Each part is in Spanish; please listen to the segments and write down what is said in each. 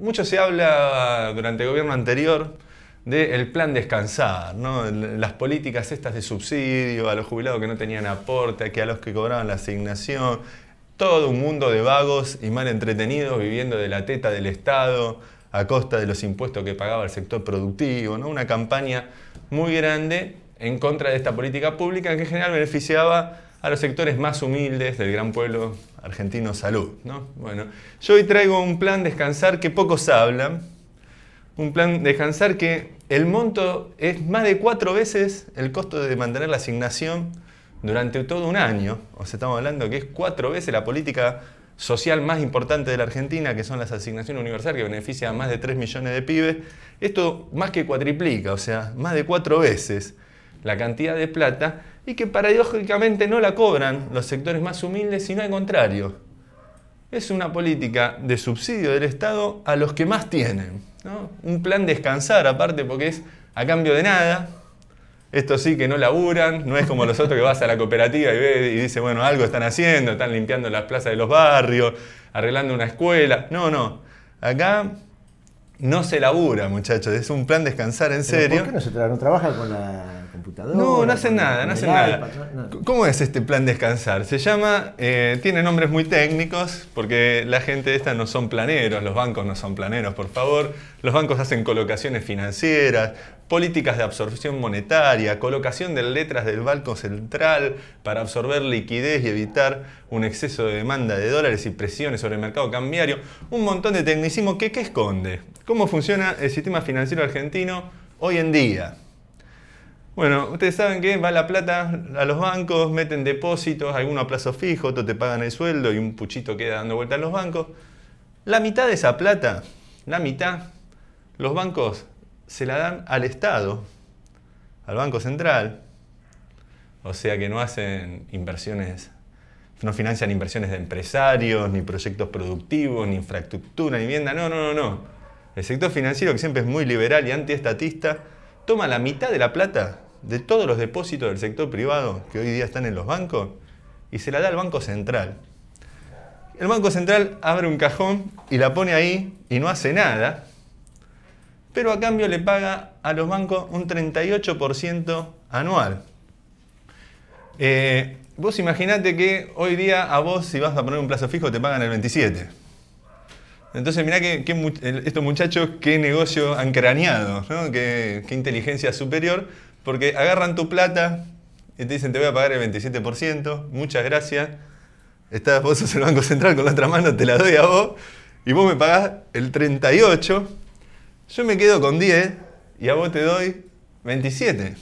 mucho se habla durante el gobierno anterior del plan descansar, las políticas estas de subsidio, a los jubilados que no tenían aporte, que a los que cobraban la asignación, todo un mundo de vagos y mal entretenidos viviendo de la teta del Estado a costa de los impuestos que pagaba el sector productivo, ¿no? una campaña muy grande en contra de esta política pública que en general beneficiaba a los sectores más humildes del gran pueblo Argentino Salud. ¿no? Bueno, yo hoy traigo un plan descansar que pocos hablan. Un plan descansar que el monto es más de cuatro veces el costo de mantener la asignación durante todo un año. O sea, estamos hablando que es cuatro veces la política social más importante de la Argentina, que son las asignaciones universales, que benefician a más de 3 millones de pibes. Esto más que cuatriplica, o sea, más de cuatro veces la cantidad de plata y que paradójicamente no la cobran los sectores más humildes, sino al contrario. Es una política de subsidio del Estado a los que más tienen. Un plan descansar aparte porque es a cambio de nada. Esto sí que no laburan, no es como los otros que vas a la cooperativa y ves y dices, bueno, algo están haciendo, están limpiando las plazas de los barrios, arreglando una escuela. No, no. Acá no se labura, muchachos, es un plan descansar en serio. ¿Por qué no se con la no, no hacen nada, no hacen nada. ¿Cómo es este plan descansar? Se llama, eh, tiene nombres muy técnicos, porque la gente de esta no son planeros, los bancos no son planeros, por favor. Los bancos hacen colocaciones financieras, políticas de absorción monetaria, colocación de letras del Banco Central para absorber liquidez y evitar un exceso de demanda de dólares y presiones sobre el mercado cambiario, un montón de tecnicismo que ¿qué esconde? ¿Cómo funciona el sistema financiero argentino hoy en día? Bueno, ustedes saben que va la plata a los bancos, meten depósitos, algunos a plazo fijo, otros te pagan el sueldo y un puchito queda dando vuelta a los bancos. La mitad de esa plata, la mitad, los bancos se la dan al Estado, al Banco Central. O sea que no hacen inversiones, no financian inversiones de empresarios, ni proyectos productivos, ni infraestructura, ni vivienda, no, no, no, no. El sector financiero, que siempre es muy liberal y antiestatista, toma la mitad de la plata de todos los depósitos del sector privado que hoy día están en los bancos y se la da al Banco Central. El Banco Central abre un cajón y la pone ahí y no hace nada, pero a cambio le paga a los bancos un 38% anual. Eh, vos imaginate que hoy día a vos si vas a poner un plazo fijo te pagan el 27%. Entonces mirá que, estos muchachos qué negocio han craneado, qué inteligencia superior porque agarran tu plata y te dicen te voy a pagar el 27%, muchas gracias. Estás, vos sos el Banco Central con la otra mano, te la doy a vos y vos me pagás el 38, yo me quedo con 10 y a vos te doy 27.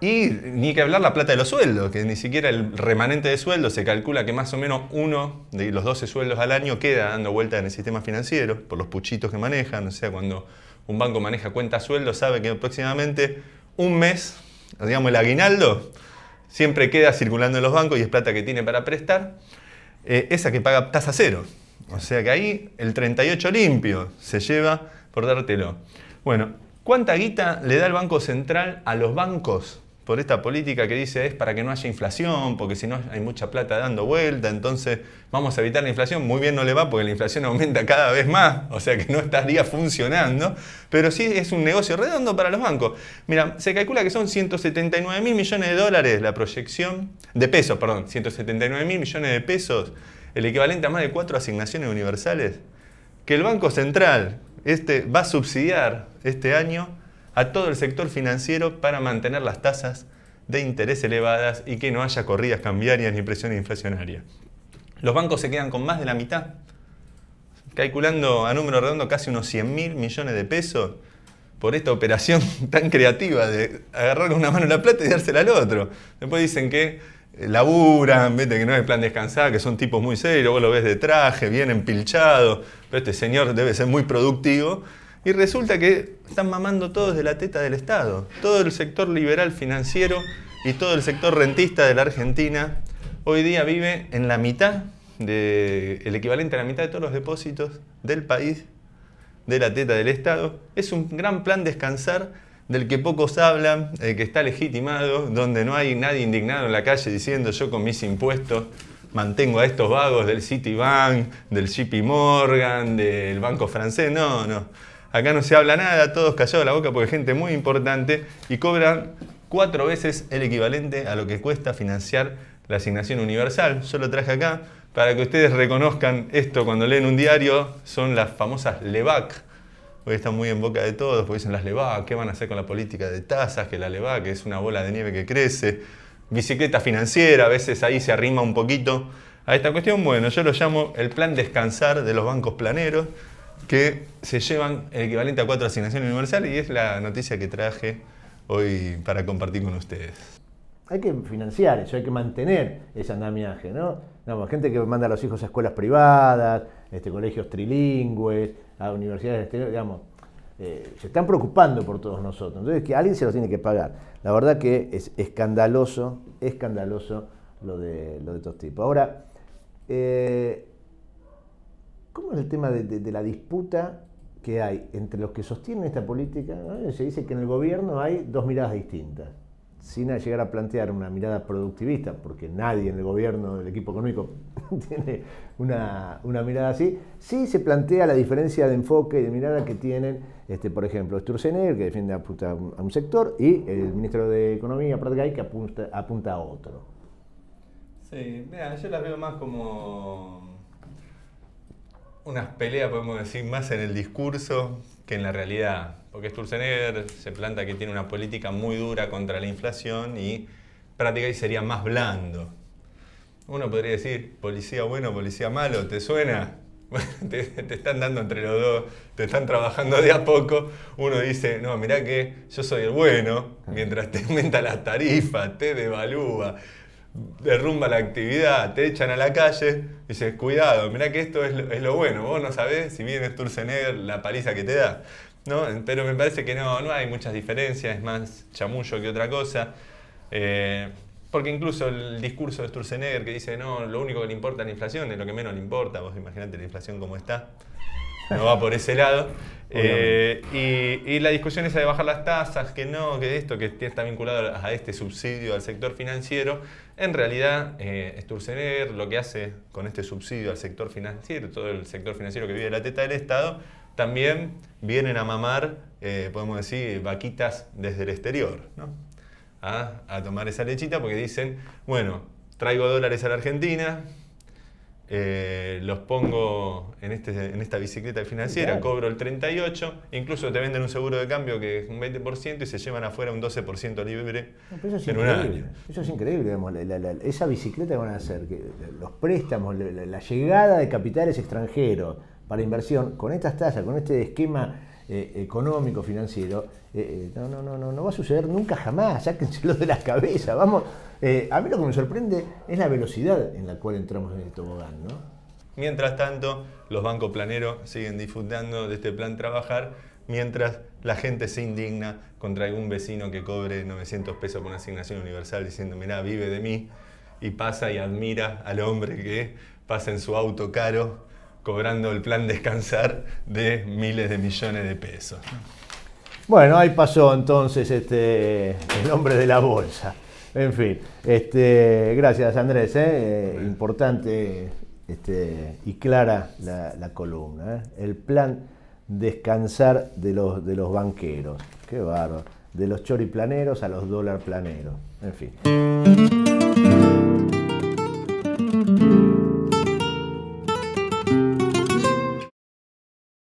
Y ni que hablar la plata de los sueldos, que ni siquiera el remanente de sueldos se calcula que más o menos uno de los 12 sueldos al año queda dando vuelta en el sistema financiero por los puchitos que manejan. O sea, cuando un banco maneja cuenta sueldo, sabe que próximamente un mes, digamos el aguinaldo, siempre queda circulando en los bancos y es plata que tiene para prestar, eh, esa que paga tasa cero. O sea que ahí el 38 limpio se lleva por dártelo. Bueno, ¿cuánta guita le da el Banco Central a los bancos por esta política que dice es para que no haya inflación, porque si no hay mucha plata dando vuelta, entonces vamos a evitar la inflación. Muy bien no le va porque la inflación aumenta cada vez más, o sea que no estaría funcionando, pero sí es un negocio redondo para los bancos. Mira, se calcula que son 179 mil millones de dólares la proyección, de pesos, perdón, 179 mil millones de pesos, el equivalente a más de cuatro asignaciones universales, que el Banco Central este, va a subsidiar este año a todo el sector financiero para mantener las tasas de interés elevadas y que no haya corridas cambiarias ni presión inflacionaria. Los bancos se quedan con más de la mitad, calculando a número redondo casi unos 100 mil millones de pesos por esta operación tan creativa de agarrar una mano la plata y dársela al otro. Después dicen que eh, laburan, vete que no es plan descansado, que son tipos muy serios, vos lo ves de traje, bien empilchado, pero este señor debe ser muy productivo y resulta que están mamando todos de la teta del Estado. Todo el sector liberal financiero y todo el sector rentista de la Argentina hoy día vive en la mitad, de, el equivalente a la mitad de todos los depósitos del país, de la teta del Estado. Es un gran plan descansar del que pocos hablan, el eh, que está legitimado, donde no hay nadie indignado en la calle diciendo yo con mis impuestos mantengo a estos vagos del Citibank, del JP Morgan, del Banco Francés. No, no. Acá no se habla nada, todos callados la boca porque gente muy importante y cobran cuatro veces el equivalente a lo que cuesta financiar la asignación universal. Yo lo traje acá para que ustedes reconozcan esto cuando leen un diario. Son las famosas LEVAC. Hoy están muy en boca de todos porque dicen las LEVAC, ¿qué van a hacer con la política de tasas? Que la LEVAC es una bola de nieve que crece. Bicicleta financiera, a veces ahí se arrima un poquito a esta cuestión. Bueno, yo lo llamo el plan descansar de los bancos planeros que se llevan el equivalente a cuatro asignaciones universales y es la noticia que traje hoy para compartir con ustedes. Hay que financiar eso, hay que mantener ese andamiaje, ¿no? gente que manda a los hijos a escuelas privadas, este, colegios trilingües, a universidades exteriores, digamos, eh, se están preocupando por todos nosotros. Entonces, que alguien se los tiene que pagar. La verdad que es escandaloso, escandaloso lo de, lo de estos tipos. Ahora, eh, ¿Cómo es el tema de, la disputa que hay entre los que sostienen esta política? Se dice que en el gobierno hay dos miradas distintas, sin llegar a plantear una mirada productivista, porque nadie en el gobierno del equipo económico tiene una, mirada así. Sí se plantea la diferencia de enfoque y de mirada que tienen, este, por ejemplo, Sturzenegger, que defiende a un sector, y el ministro de Economía, Prat-Gay, que apunta, apunta a otro. Sí, mira, yo las veo más como unas peleas, podemos decir, más en el discurso que en la realidad. Porque Sturzenegger se planta que tiene una política muy dura contra la inflación y prácticamente sería más blando. Uno podría decir, policía bueno, policía malo, ¿te suena? te, están dando entre los dos, te están trabajando de a poco. Uno dice, no, mirá que yo soy el bueno, mientras te aumenta las tarifas, te devalúa, derrumba la actividad, te echan a la calle, dices, cuidado, mirá que esto es lo, bueno, vos no sabés si bien es la paliza que te da. ¿no? Pero me parece que no, no hay muchas diferencias, es más chamullo que otra cosa. Eh, porque incluso el discurso de Sturzenegger que dice, no, lo único que le importa es la inflación, es lo que menos le importa, vos imaginate la inflación como está no va por ese lado. Eh, y, la discusión esa de bajar las tasas, que no, que esto, que está vinculado a este subsidio al sector financiero, en realidad eh, Sturzenegger lo que hace con este subsidio al sector financiero, todo el sector financiero que vive de la teta del Estado, también vienen a mamar, eh, podemos decir, vaquitas desde el exterior, a tomar esa lechita porque dicen, bueno, traigo dólares a la Argentina, eh, los pongo en, este, en esta bicicleta financiera, cobro el 38, incluso te venden un seguro de cambio que es un 20% y se llevan afuera un 12% libre eso es en un año. Eso es increíble, esa bicicleta que van a hacer, los préstamos, la, llegada de capitales extranjeros para inversión, con estas tasas, con este esquema eh, económico, financiero, eh, no, no, no, no, no va a suceder nunca jamás, sáquenselo de la cabeza, vamos, eh, a mí lo que me sorprende es la velocidad en la cual entramos en el tobogán, Mientras tanto, los bancos planeros siguen disfrutando de este plan trabajar, mientras la gente se indigna contra algún vecino que cobre 900 pesos por una asignación universal diciendo, mirá, vive de mí, y pasa y admira al hombre que pasa en su auto caro cobrando el plan descansar de miles de millones de pesos. Bueno, ahí pasó entonces este, el hombre de la bolsa. En fin, este, gracias Andrés, ¿eh? Eh, importante este, y clara la, columna. ¿eh? El plan descansar de los, de los banqueros, qué bárbaro, de los choriplaneros a los dólar planeros, en fin.